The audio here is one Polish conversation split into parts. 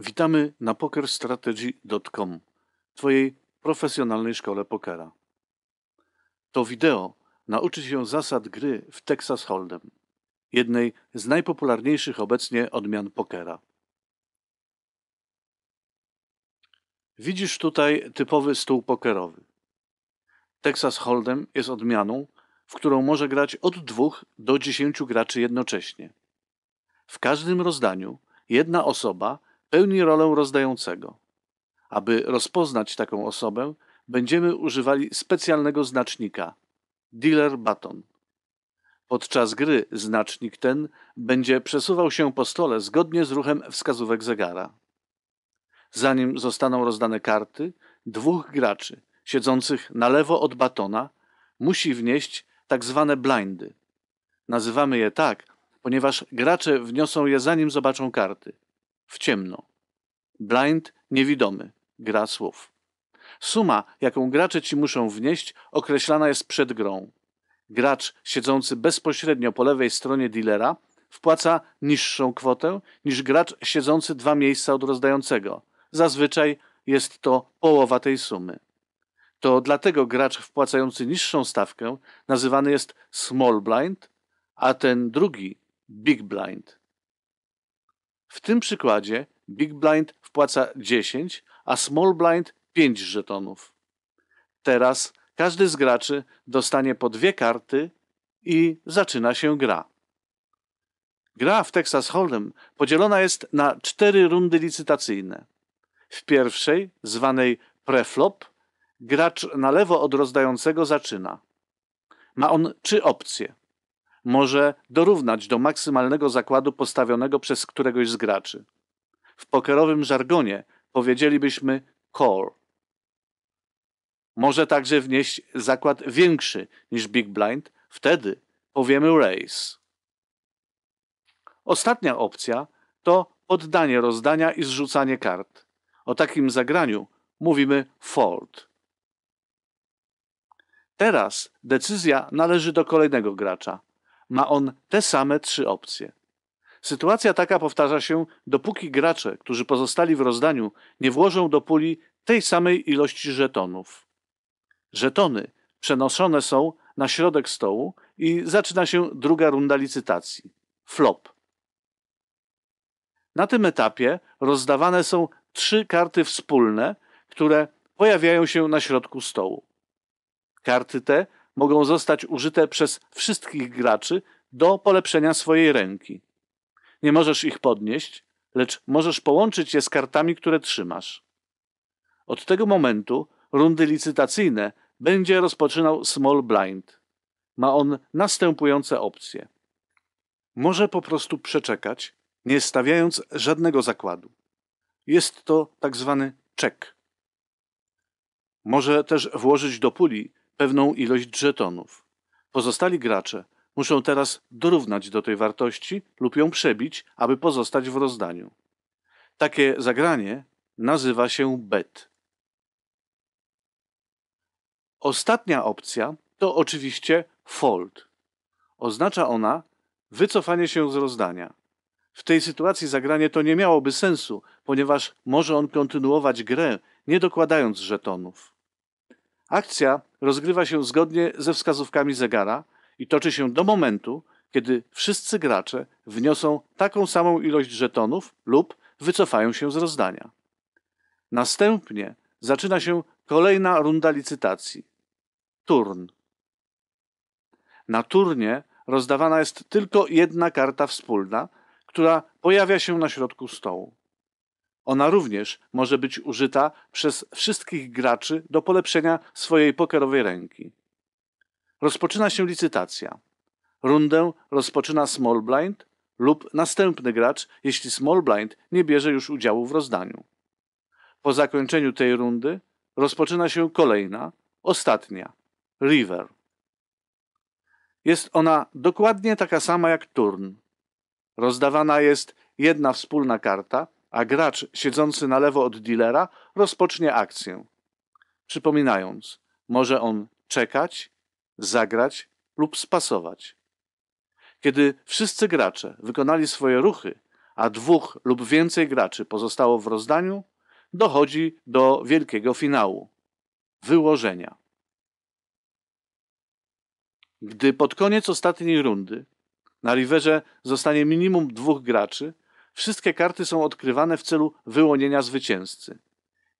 Witamy na pokerstrategy.com, Twojej profesjonalnej szkole pokera. To wideo nauczy się zasad gry w Texas Hold'em, jednej z najpopularniejszych obecnie odmian pokera. Widzisz tutaj typowy stół pokerowy. Texas Hold'em jest odmianą, w którą może grać od dwóch do dziesięciu graczy jednocześnie. W każdym rozdaniu jedna osoba pełni rolę rozdającego. Aby rozpoznać taką osobę, będziemy używali specjalnego znacznika dealer baton. Podczas gry znacznik ten będzie przesuwał się po stole zgodnie z ruchem wskazówek zegara. Zanim zostaną rozdane karty, dwóch graczy siedzących na lewo od batona musi wnieść tak zwane blindy. Nazywamy je tak, ponieważ gracze wniosą je zanim zobaczą karty w ciemno. Blind niewidomy, gra słów. Suma, jaką gracze ci muszą wnieść, określana jest przed grą. Gracz siedzący bezpośrednio po lewej stronie dealera wpłaca niższą kwotę niż gracz siedzący dwa miejsca od rozdającego. Zazwyczaj jest to połowa tej sumy. To dlatego gracz wpłacający niższą stawkę nazywany jest small blind, a ten drugi big blind. W tym przykładzie Big Blind wpłaca 10, a Small Blind 5 żetonów. Teraz każdy z graczy dostanie po dwie karty i zaczyna się gra. Gra w Texas Hold'em podzielona jest na cztery rundy licytacyjne. W pierwszej, zwanej preflop, gracz na lewo od rozdającego zaczyna. Ma on trzy opcje może dorównać do maksymalnego zakładu postawionego przez któregoś z graczy. W pokerowym żargonie powiedzielibyśmy core. Może także wnieść zakład większy niż Big Blind, wtedy powiemy raise. Ostatnia opcja to poddanie rozdania i zrzucanie kart. O takim zagraniu mówimy fold. Teraz decyzja należy do kolejnego gracza, ma on te same trzy opcje. Sytuacja taka powtarza się, dopóki gracze, którzy pozostali w rozdaniu, nie włożą do puli tej samej ilości żetonów. Żetony przenoszone są na środek stołu i zaczyna się druga runda licytacji flop. Na tym etapie rozdawane są trzy karty wspólne, które pojawiają się na środku stołu. Karty te mogą zostać użyte przez wszystkich graczy do polepszenia swojej ręki. Nie możesz ich podnieść, lecz możesz połączyć je z kartami, które trzymasz. Od tego momentu rundy licytacyjne będzie rozpoczynał Small Blind. Ma on następujące opcje. Może po prostu przeczekać, nie stawiając żadnego zakładu. Jest to tak zwany czek. Może też włożyć do puli pewną ilość żetonów. Pozostali gracze muszą teraz dorównać do tej wartości lub ją przebić, aby pozostać w rozdaniu. Takie zagranie nazywa się bet. Ostatnia opcja to oczywiście fold. Oznacza ona wycofanie się z rozdania. W tej sytuacji zagranie to nie miałoby sensu, ponieważ może on kontynuować grę, nie dokładając żetonów. Akcja rozgrywa się zgodnie ze wskazówkami zegara i toczy się do momentu, kiedy wszyscy gracze wniosą taką samą ilość żetonów lub wycofają się z rozdania. Następnie zaczyna się kolejna runda licytacji turn. Na turnie rozdawana jest tylko jedna karta wspólna, która pojawia się na środku stołu. Ona również może być użyta przez wszystkich graczy do polepszenia swojej pokerowej ręki. Rozpoczyna się licytacja. Rundę rozpoczyna small blind lub następny gracz, jeśli small blind nie bierze już udziału w rozdaniu. Po zakończeniu tej rundy rozpoczyna się kolejna, ostatnia river. Jest ona dokładnie taka sama jak turn. Rozdawana jest jedna wspólna karta a gracz siedzący na lewo od dealera rozpocznie akcję. Przypominając, może on czekać, zagrać lub spasować. Kiedy wszyscy gracze wykonali swoje ruchy, a dwóch lub więcej graczy pozostało w rozdaniu, dochodzi do wielkiego finału wyłożenia. Gdy pod koniec ostatniej rundy na riverze zostanie minimum dwóch graczy, Wszystkie karty są odkrywane w celu wyłonienia zwycięzcy.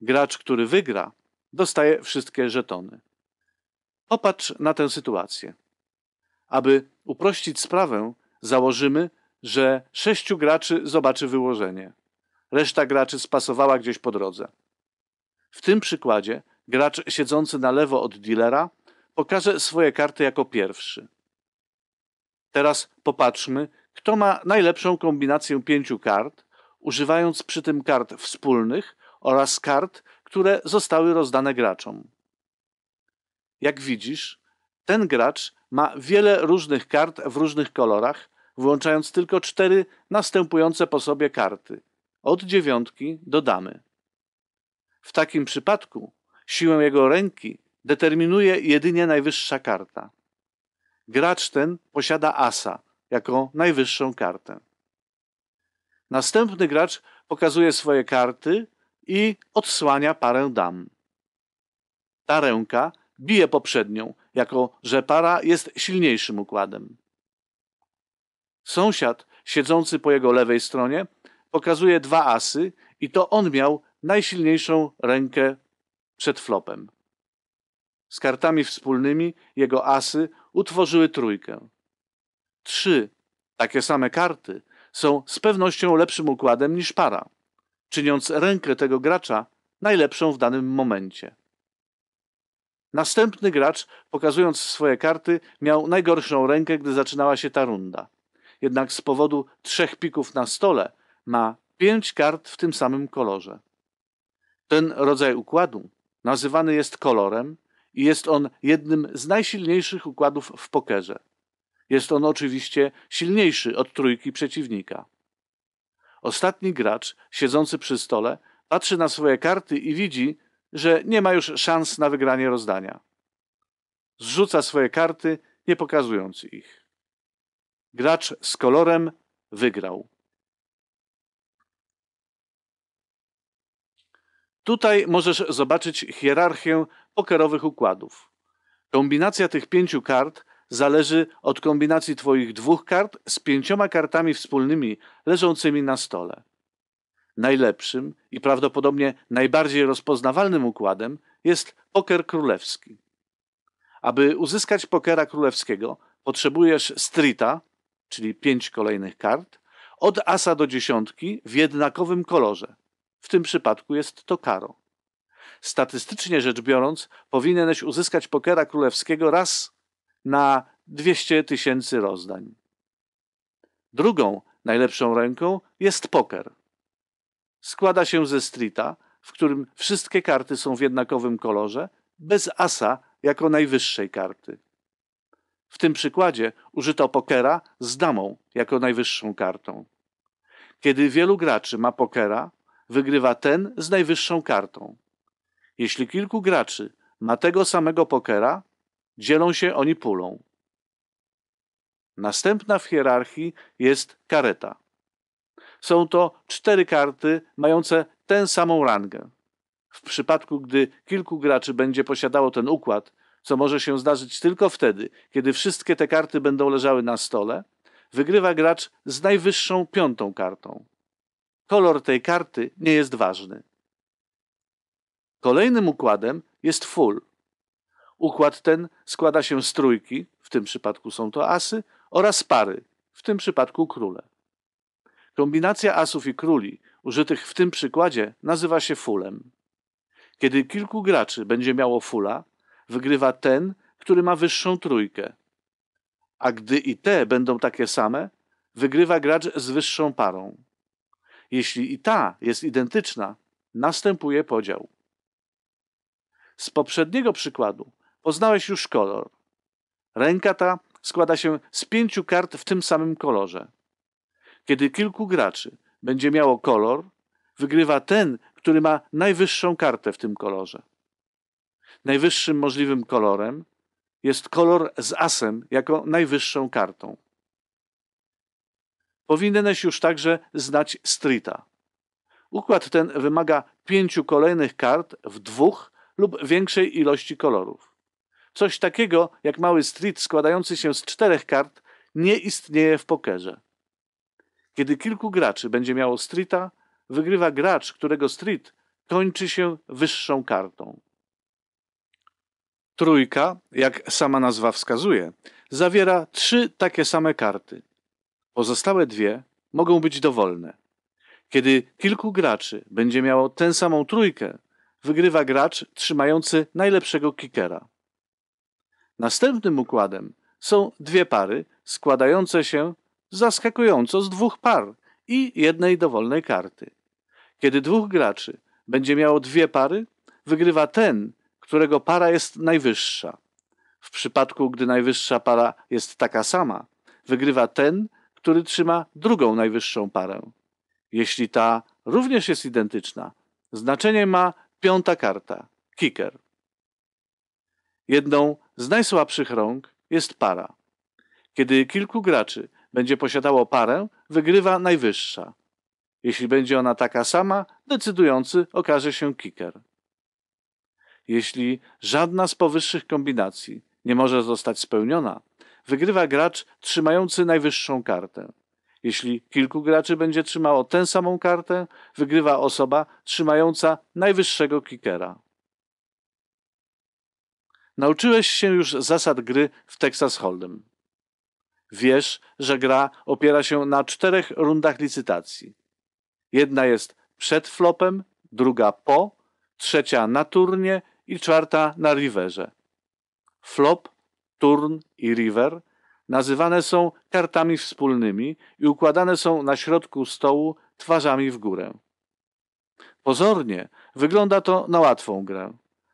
Gracz, który wygra, dostaje wszystkie żetony. Popatrz na tę sytuację. Aby uprościć sprawę, założymy, że sześciu graczy zobaczy wyłożenie. Reszta graczy spasowała gdzieś po drodze. W tym przykładzie gracz siedzący na lewo od dealera pokaże swoje karty jako pierwszy. Teraz popatrzmy, kto ma najlepszą kombinację pięciu kart, używając przy tym kart wspólnych oraz kart, które zostały rozdane graczom. Jak widzisz, ten gracz ma wiele różnych kart w różnych kolorach, włączając tylko cztery następujące po sobie karty. Od dziewiątki do damy. W takim przypadku siłę jego ręki determinuje jedynie najwyższa karta. Gracz ten posiada asa – jako najwyższą kartę. Następny gracz pokazuje swoje karty i odsłania parę dam. Ta ręka bije poprzednią, jako że para jest silniejszym układem. Sąsiad, siedzący po jego lewej stronie, pokazuje dwa asy i to on miał najsilniejszą rękę przed flopem. Z kartami wspólnymi jego asy utworzyły trójkę trzy takie same karty są z pewnością lepszym układem niż para, czyniąc rękę tego gracza najlepszą w danym momencie. Następny gracz, pokazując swoje karty, miał najgorszą rękę, gdy zaczynała się ta runda. Jednak z powodu trzech pików na stole ma pięć kart w tym samym kolorze. Ten rodzaj układu nazywany jest kolorem i jest on jednym z najsilniejszych układów w pokerze. Jest on oczywiście silniejszy od trójki przeciwnika. Ostatni gracz, siedzący przy stole, patrzy na swoje karty i widzi, że nie ma już szans na wygranie rozdania. Zrzuca swoje karty, nie pokazując ich. Gracz z kolorem wygrał. Tutaj możesz zobaczyć hierarchię pokerowych układów. Kombinacja tych pięciu kart zależy od kombinacji Twoich dwóch kart z pięcioma kartami wspólnymi leżącymi na stole. Najlepszym i prawdopodobnie najbardziej rozpoznawalnym układem jest poker królewski. Aby uzyskać pokera królewskiego, potrzebujesz strita, czyli pięć kolejnych kart, od asa do dziesiątki w jednakowym kolorze. W tym przypadku jest to karo. Statystycznie rzecz biorąc, powinieneś uzyskać pokera królewskiego raz na 200 tysięcy rozdań. Drugą najlepszą ręką jest poker. Składa się ze streeta, w którym wszystkie karty są w jednakowym kolorze, bez asa jako najwyższej karty. W tym przykładzie użyto pokera z damą jako najwyższą kartą. Kiedy wielu graczy ma pokera, wygrywa ten z najwyższą kartą. Jeśli kilku graczy ma tego samego pokera, dzielą się oni pulą. Następna w hierarchii jest kareta. Są to cztery karty mające tę samą rangę. W przypadku, gdy kilku graczy będzie posiadało ten układ, co może się zdarzyć tylko wtedy, kiedy wszystkie te karty będą leżały na stole, wygrywa gracz z najwyższą piątą kartą. Kolor tej karty nie jest ważny. Kolejnym układem jest full, Układ ten składa się z trójki, w tym przypadku są to asy, oraz pary, w tym przypadku króle. Kombinacja asów i króli, użytych w tym przykładzie, nazywa się fulem. Kiedy kilku graczy będzie miało fula, wygrywa ten, który ma wyższą trójkę. A gdy i te będą takie same, wygrywa gracz z wyższą parą. Jeśli i ta jest identyczna, następuje podział. Z poprzedniego przykładu Poznałeś już kolor. Ręka ta składa się z pięciu kart w tym samym kolorze. Kiedy kilku graczy będzie miało kolor, wygrywa ten, który ma najwyższą kartę w tym kolorze. Najwyższym możliwym kolorem jest kolor z asem jako najwyższą kartą. Powinieneś już także znać streeta. Układ ten wymaga pięciu kolejnych kart w dwóch lub większej ilości kolorów. Coś takiego jak mały street składający się z czterech kart nie istnieje w pokerze. Kiedy kilku graczy będzie miało streeta, wygrywa gracz, którego street kończy się wyższą kartą. Trójka, jak sama nazwa wskazuje, zawiera trzy takie same karty. Pozostałe dwie mogą być dowolne. Kiedy kilku graczy będzie miało tę samą trójkę, wygrywa gracz trzymający najlepszego kickera. Następnym układem są dwie pary składające się zaskakująco z dwóch par i jednej dowolnej karty. Kiedy dwóch graczy będzie miało dwie pary, wygrywa ten, którego para jest najwyższa. W przypadku, gdy najwyższa para jest taka sama, wygrywa ten, który trzyma drugą najwyższą parę. Jeśli ta również jest identyczna, znaczenie ma piąta karta kicker. Jedną z najsłabszych rąk jest para. Kiedy kilku graczy będzie posiadało parę, wygrywa najwyższa. Jeśli będzie ona taka sama, decydujący okaże się kicker. Jeśli żadna z powyższych kombinacji nie może zostać spełniona, wygrywa gracz trzymający najwyższą kartę. Jeśli kilku graczy będzie trzymało tę samą kartę, wygrywa osoba trzymająca najwyższego kickera. Nauczyłeś się już zasad gry w Texas Hold'em. Wiesz, że gra opiera się na czterech rundach licytacji. Jedna jest przed flopem, druga po, trzecia na turnie i czwarta na riverze. Flop, turn i river nazywane są kartami wspólnymi i układane są na środku stołu twarzami w górę. Pozornie wygląda to na łatwą grę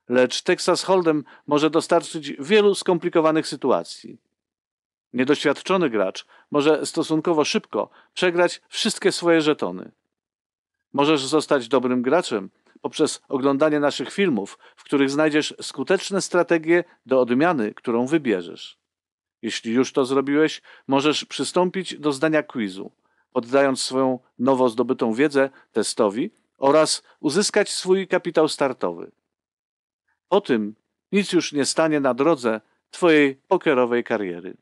lecz Texas Hold'em może dostarczyć wielu skomplikowanych sytuacji. Niedoświadczony gracz może stosunkowo szybko przegrać wszystkie swoje żetony. Możesz zostać dobrym graczem poprzez oglądanie naszych filmów, w których znajdziesz skuteczne strategie do odmiany, którą wybierzesz. Jeśli już to zrobiłeś, możesz przystąpić do zdania quizu, poddając swoją nowo zdobytą wiedzę testowi oraz uzyskać swój kapitał startowy. Po tym nic już nie stanie na drodze Twojej pokerowej kariery.